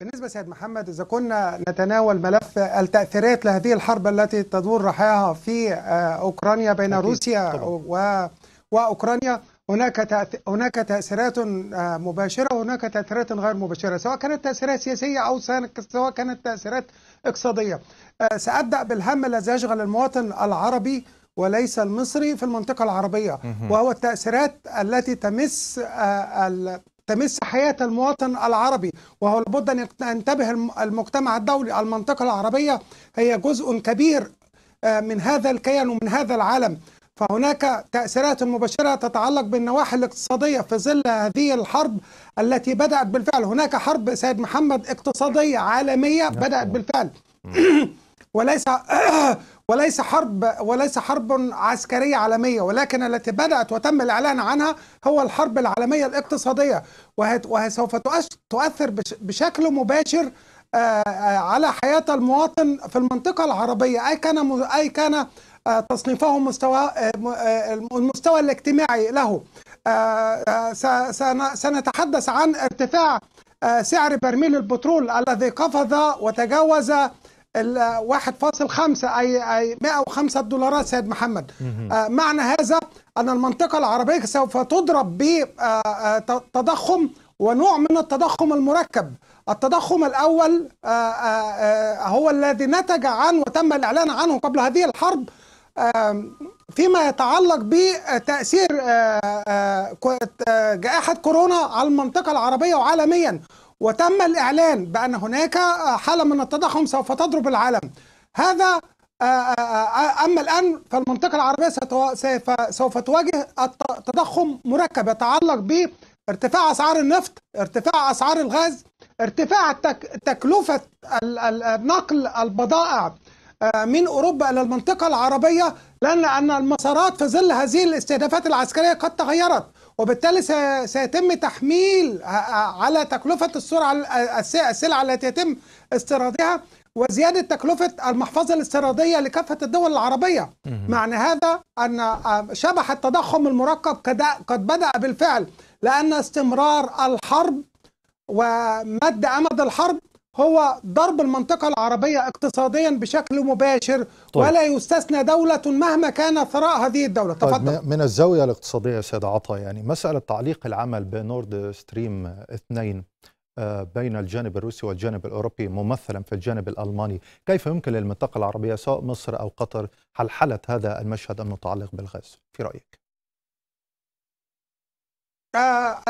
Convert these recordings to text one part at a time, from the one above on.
بالنسبة سيد محمد إذا كنا نتناول ملف التأثيرات لهذه الحرب التي تدور رحاها في آه، أوكرانيا بين أكيد. روسيا و... وأوكرانيا هناك تأث... هناك تأثيرات آه، مباشرة وهناك تأثيرات غير مباشرة سواء كانت تأثيرات سياسية أو سواء كانت تأثيرات اقتصادية آه، سأبدأ بالهم الذي يشغل المواطن العربي وليس المصري في المنطقة العربية وهو التأثيرات التي تمس تمس حياة المواطن العربي وهو لابد أن ينتبه المجتمع الدولي المنطقة العربية هي جزء كبير آه، من هذا الكيان ومن هذا العالم فهناك تأثيرات مباشرة تتعلق بالنواحي الاقتصادية في ظل هذه الحرب التي بدأت بالفعل هناك حرب سيد محمد اقتصادية عالمية نعم. بدأت بالفعل نعم. وليس آه، وليس حرب وليس حرب عسكريه عالميه ولكن التي بدات وتم الاعلان عنها هو الحرب العالميه الاقتصاديه وهي سوف تؤثر بشكل مباشر آه، آه، على حياه المواطن في المنطقه العربيه اي كان اي كان آه، تصنيفه مستوى المستوى الاجتماعي له سنتحدث عن ارتفاع سعر برميل البترول الذي قفز وتجاوز 1.5 أي أي 105 دولارات سيد محمد آه، معنى هذا أن المنطقة العربية سوف تضرب بتضخم آه، آه، ونوع من التضخم المركب التضخم الأول هو الذي نتج عن وتم الإعلان عنه قبل هذه الحرب فيما يتعلق بتأثير جائحة كورونا على المنطقة العربية وعالميا وتم الإعلان بأن هناك حالة من التضخم سوف تضرب العالم هذا آه، آه، آه، أما الآن فالمنطقة العربية سوف تواجه تضخم مركب يتعلق بارتفاع أسعار النفط ارتفاع أسعار الغاز ارتفاع تكلفة نقل البضائع من أوروبا إلى المنطقة العربية لأن المسارات في ظل هذه الاستهدافات العسكرية قد تغيرت وبالتالي سيتم تحميل على تكلفة السرعة السلع التي يتم استيرادها وزيادة تكلفة المحفظة الاستيرادية لكافة الدول العربية معنى هذا أن شبح التضخم المركب قد بدأ بالفعل لأن استمرار الحرب ومد أمد الحرب هو ضرب المنطقة العربية اقتصاديا بشكل مباشر طيب. ولا يستثنى دولة مهما كان ثراء هذه الدولة طيب تفضل. من الزاوية الاقتصادية يا سيد عطا يعني مسألة تعليق العمل بنورد ستريم 2 آه، بين الجانب الروسي والجانب الأوروبي ممثلا في الجانب الألماني كيف يمكن للمنطقة العربية سواء مصر أو قطر حلحلة هذا المشهد المتعلق بالغاز في رأيك؟ آه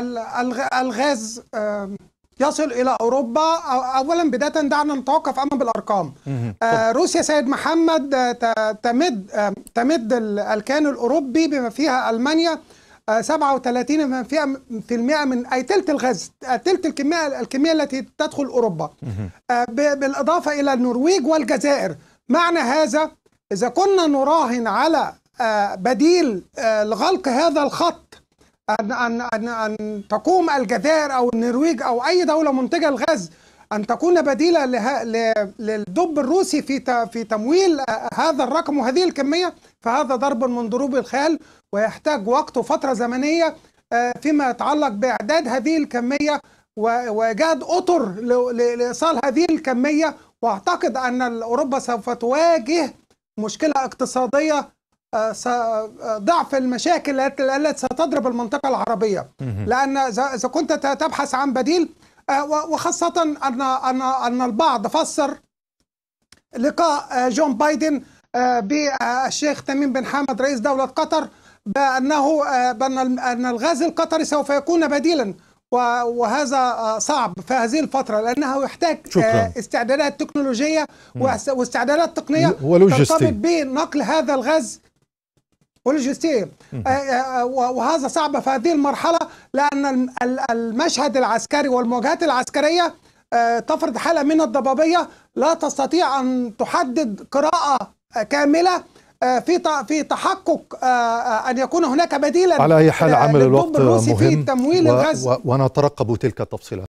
الغاز آه يصل إلى أوروبا أولا بداية دعنا نتوقف أمام الأرقام آه، روسيا سيد محمد آه، تمد آه، تمد الكيان الأوروبي بما فيها ألمانيا 37 من أي ثلث الغاز ثلث الكمية الكمية التي تدخل أوروبا بالإضافة إلى النرويج والجزائر معنى هذا إذا كنا نراهن على بديل لغلق هذا الخط أن, أن, أن, أن تقوم الجزائر أو النرويج أو أي دولة منتجة الغاز أن تكون بديلة لها للدب الروسي في في تمويل هذا الرقم وهذه الكمية فهذا ضرب من ضروب الخيال ويحتاج وقت وفترة زمنية آه، فيما يتعلق بإعداد هذه الكمية وإيجاد أطر لإيصال هذه الكمية وأعتقد أن أوروبا سوف تواجه مشكلة اقتصادية ضعف المشاكل التي ستضرب المنطقة العربية لأن إذا كنت تبحث عن بديل آه، وخاصة أن أن أن البعض فسر لقاء آه، جون بايدن آه، بالشيخ تميم بن حمد رئيس دولة قطر بأنه بأن أن الغاز القطري سوف يكون بديلا وهذا صعب في هذه الفترة لأنه يحتاج شكرا. استعدادات تكنولوجية واستعدادات تقنية ترتبط بنقل هذا الغاز ولوجستية آه، آه، آه، وهذا صعب في هذه المرحلة لأن المشهد العسكري والمواجهات العسكرية تفرض حالة من الضبابية لا تستطيع أن تحدد قراءة كاملة في في تحقق ان يكون هناك بديلا على اي حال عمل الوقت مهم في تمويل و... الغزو و... ونترقب تلك التفصيلات